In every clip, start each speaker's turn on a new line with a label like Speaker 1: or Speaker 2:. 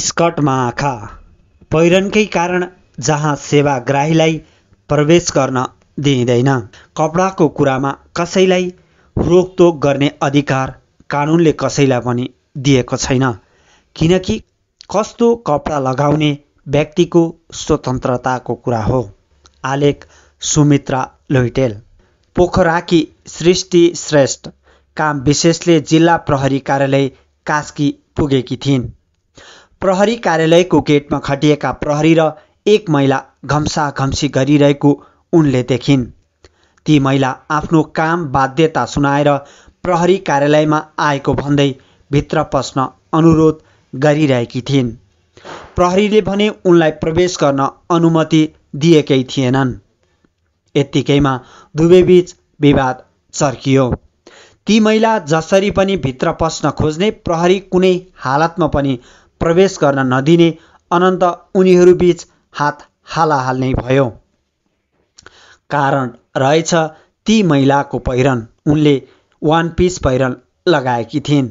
Speaker 1: स्कटमा आँखा पहिरनकै कारण जहाँ सेवाग्राहीलाई प्रवेश गर्न दिइँदैन कपडाको कुरामा कसैलाई रोकटोक गर्ने अधिकार कानुनले कसैलाई पनि दिएको छैन किनकि कस्तो कपडा लगाउने व्यक्तिको स्वतन्त्रताको कुरा हो आलेख सुमित्रा लोइटेल पोखराकी सृष्टि श्रेष्ठ काम विशेषले जिल्ला प्रहरी कार्यालय कास्की पुगेकी थिइन् प्रहरी कार्यालयको गेटमा खटिएका प्रहरी र एक महिला घम्सा घम्सी गरिरहेको उनले देखिन् ती महिला आफ्नो काम बाध्यता सुनाएर प्रहरी कार्यालयमा आएको भन्दै भित्र पस्न अनुरोध गरिरहेकी थिइन् प्रहरीले भने उनलाई प्रवेश गर्न अनुमति दिएकै थिएनन् यत्तिकैमा दुवैबीच विवाद चर्कियो ती महिला जसरी पनि भित्र पस्न खोज्ने प्रहरी कुनै हालतमा पनि प्रवेश गर्न नदिने अनन्त उनीहरूबीच हात हालाहाल नै भयो कारण रहेछ ती महिलाको पहिरन उनले वान पिस पहिरन लगाएकी थिइन्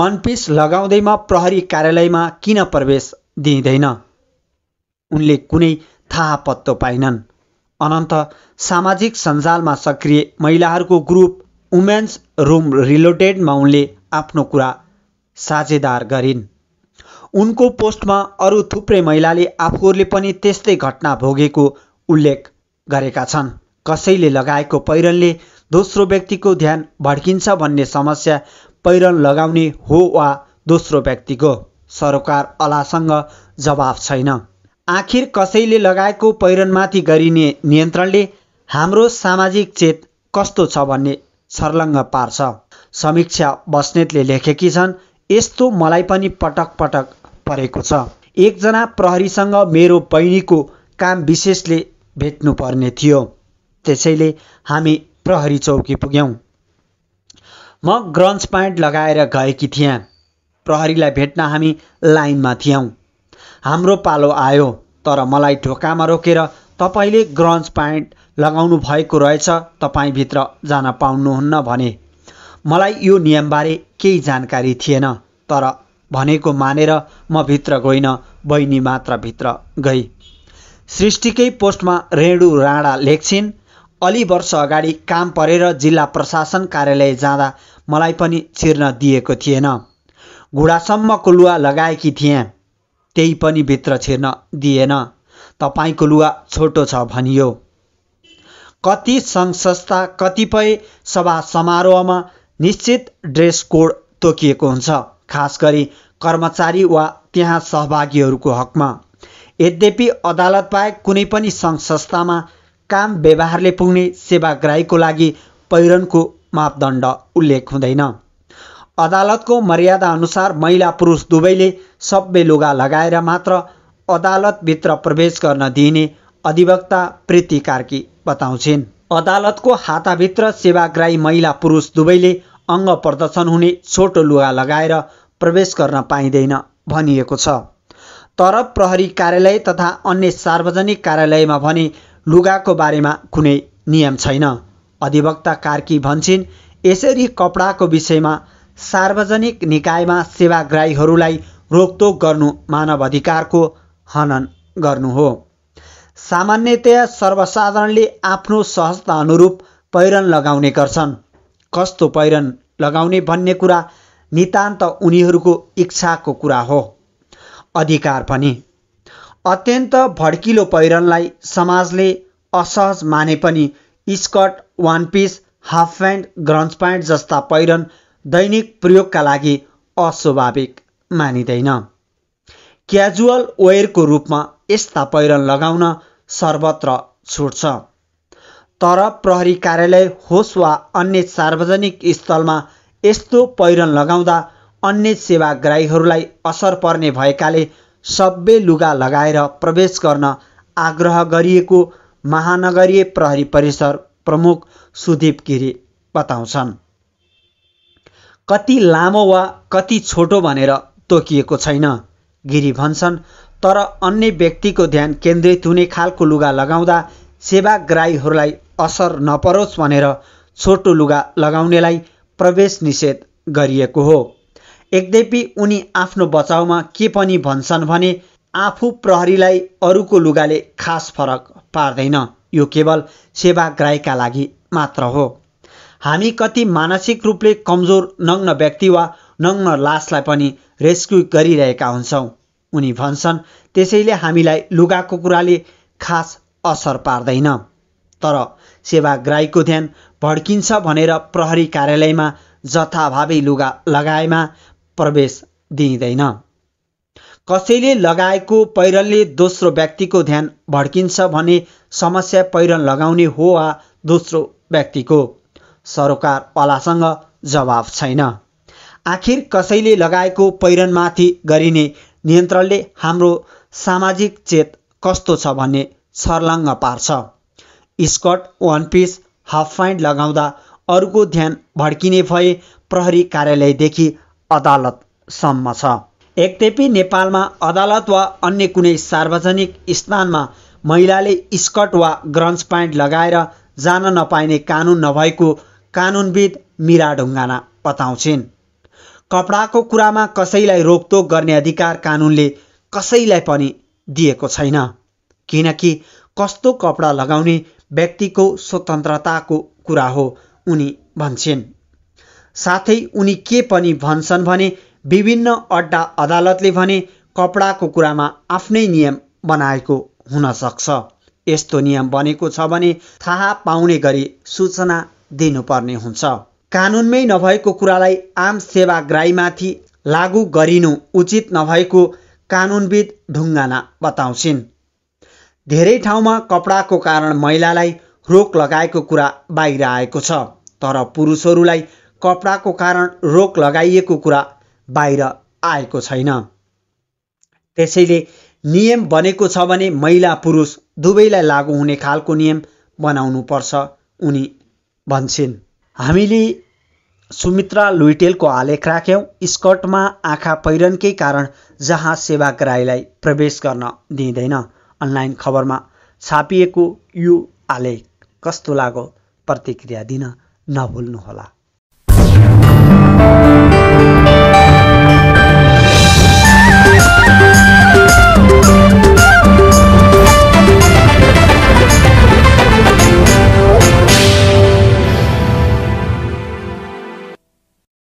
Speaker 1: वान पिस लगाउँदैमा प्रहरी कार्यालयमा किन प्रवेश दिइँदैन उनले कुनै थाहा पत्तो पाइनन् अनन्त सामाजिक सञ्जालमा सक्रिय महिलाहरूको ग्रुप वुमेन्स रुम रिलोटेडमा उनले आफ्नो कुरा साझेदार गरिन् उनको पोस्टमा अरू थुप्रै महिलाले आफूहरूले पनि त्यस्तै घटना भोगेको उल्लेख गरेका छन् कसैले लगाएको पहिरनले दोस्रो व्यक्तिको ध्यान भड्किन्छ भन्ने समस्या पहिरन लगाउने हो वा दोस्रो व्यक्तिको सरकार अलासँग जवाफ छैन आखिर कसैले लगाएको पहिरनमाथि गरिने नियन्त्रणले हाम्रो सामाजिक चेत कस्तो छ भन्ने सर्लङ्ग पार्छ समीक्षा बस्नेतले लेखेकी छन् यस्तो मलाई पनि पटक पटक परेको छ एकजना प्रहरीसँग मेरो बहिनीको काम विशेषले भेट्नुपर्ने थियो त्यसैले हामी प्रहरी चौकी पुग्यौँ म ग्रन्च प्यान्ट लगाएर गएकी थिएँ प्रहरीलाई भेट्न हामी लाइनमा थियौँ हाम्रो पालो आयो तर मलाई ढोकामा रोकेर तपाईँले ग्रन्च प्यान्ट लगाउनु भएको रहेछ तपाईँभित्र जान पाउनुहुन्न भने मलाई यो नियमबारे केही जानकारी थिएन तर भनेको मानेर म भित्र गइनँ बहिनी मात्र भित्र गई सृष्टिकै पोस्टमा रेणु राणा लेख्छिन् अलि वर्ष अगाडि काम परेर जिल्ला प्रशासन कार्यालय जाँदा मलाई पनि छिर्न दिएको थिएन घुँडासम्मको लुवा लगाएकी थिएँ त्यही पनि भित्र छिर्न दिएन तपाईँको लुवा छोटो छ भनियो कति सङ्घ संस्था कतिपय सभा समारोहमा निश्चित ड्रेस कोड तोकिएको हुन्छ खास गरी कर्मचारी वा त्यहाँ सहभागीहरूको हकमा यद्यपि अदालत बाहेक कुनै पनि सङ्घ संस्थामा काम व्यवहारले पुग्ने सेवाग्राहीको लागि पहिरनको मापदण्ड उल्लेख हुँदैन अदालतको मर्यादा अनुसार महिला पुरुष दुवैले सभ्य लुगा लगाएर मात्र अदालतभित्र प्रवेश गर्न दिइने अधिवक्ता प्रीति कार्की बताउँछिन् अदालतको हाताभित्र सेवाग्राही महिला पुरुष दुवैले अङ्ग प्रदर्शन हुने छोटो लुगा लगाएर प्रवेश गर्न पाइँदैन भनिएको छ तर प्रहरी कार्यालय तथा अन्य सार्वजनिक कार्यालयमा भने लुगाको बारेमा कुनै नियम छैन अधिवक्ता कार्की भन्छन् यसरी कपडाको विषयमा सार्वजनिक निकायमा सेवाग्राहीहरूलाई रोकटोक गर्नु मानव अधिकारको हनन गर्नु हो सामान्यतया सर्वसाधारणले आफ्नो सहजता अनुरूप पहिरन लगाउने गर्छन् कस्तो पहिरन लगाउने भन्ने कुरा नितान्त उनीहरूको इच्छाको कुरा हो अधिकार पनि अत्यन्त भड्किलो पहिरनलाई समाजले असहज माने पनि skirt one piece half pant grunge pant जस्ता पहिरन दैनिक प्रयोगका लागि अस्वाभाविक मानिँदैन क्याजुअल वेयरको रूपमा यस्ता पहिरन लगाउन सर्वत्र छुट्छ तर प्रहरी कार्यालय होस् वा अन्य सार्वजनिक स्थलमा यस्तो पहिरन लगाउँदा अन्य सेवाग्राहीहरूलाई असर पर्ने भएकाले सबै लुगा लगाएर प्रवेश गर्न आग्रह गरिएको महानगरीय प्रहरी परिसर प्रमुख सुदीप गिरी बताउँछन् कति लामो वा कति छोटो भनेर तोकिएको छैन गिरी भन्छन् तर अन्य व्यक्तिको ध्यान केन्द्रित हुने खालको लुगा लगाउँदा सेवाग्राहीहरूलाई असर नपरोस् भनेर छोटो लुगा लगाउनेलाई प्रवेश निषेध गरिएको हो यद्यपि उनी आफ्नो बचाउमा के पनि भन्छन् भने आफू प्रहरीलाई अरूको लुगाले खास फरक पार्दैन यो केवल सेवाग्राहीका लागि मात्र हो हामी कति मानसिक रूपले कमजोर नग्न व्यक्ति वा नग्न लासलाई पनि रेस्क्यु गरिरहेका हुन्छौँ उनी भन्छन् त्यसैले हामीलाई लुगाको कुराले खास असर पार्दैन तर सेवाग्राहीको ध्यान भड्किन्छ भनेर प्रहरी कार्यालयमा जथाभावी लुगा लगाएमा प्रवेश दिइँदैन कसैले लगाएको पहिरनले दोस्रो व्यक्तिको ध्यान भड्किन्छ भने समस्या पहिरन लगाउने हो वा दोस्रो व्यक्तिको सरोकारवालासँग जवाब छैन आखिर कसैले लगाएको पहिरनमाथि गरिने नियन्त्रणले हाम्रो सामाजिक चेत कस्तो छ भन्ने छर्लाङ्ग पार्छ skirt one piece half pant लगाउँदा अरूको ध्यान भड्किने भए प्रहरी कार्यालयदेखि अदालतसम्म छ एकतेपी नेपालमा अदालत वा अन्य कुनै सार्वजनिक स्थानमा महिलाले स्कर्ट वा ग्रन्स प्यान्ट लगाएर जान नपाइने कानुन नभएको कानुनविद मिरा ढुङ्गाना बताउँछिन् कपडाको कुरामा कसैलाई रोकटोक गर्ने अधिकार कानुनले कसैलाई पनि दिएको छैन किनकि कस्तो कपडा लगाउने व्यक्तिको स्वतन्त्रताको कुरा हो उनी भन्छन् साथै उनी के पनि भन्छन् भने विभिन्न अड्डा अदालतले भने कपडाको कुरामा आफ्नै नियम बनाएको हुन सक्छ यस्तो नियम बनेको छ भने थाहा पाउने गरी सूचना दिनुपर्ने हुन्छ कानुनमै नभएको कुरालाई आम सेवाग्राहीमाथि लागू गरिनु उचित नभएको कानुनविद ढुङ्गाना बताउँछिन् धेरै ठाउँमा कपडाको कारण महिलालाई रोक लगाएको कुरा बाहिर आएको छ तर पुरुषहरूलाई कपडाको कारण रोक लगाइएको कुरा बाहिर आएको छैन त्यसैले नियम बनेको छ भने महिला पुरुष दुवैलाई लागु हुने खालको नियम बनाउनु पर्छ उनी भन्छन् हामीले सुमित्रा लुइटेलको आलेख राख्यौँ स्कर्टमा आँखा पहिरनकै कारण जहाँ सेवाग्राहीलाई प्रवेश गर्न दिँदैन अनलाइन खबरमा छापिएको यो आलेख कस्तो लाग्यो प्रतिक्रिया दिन नभुल्नुहोला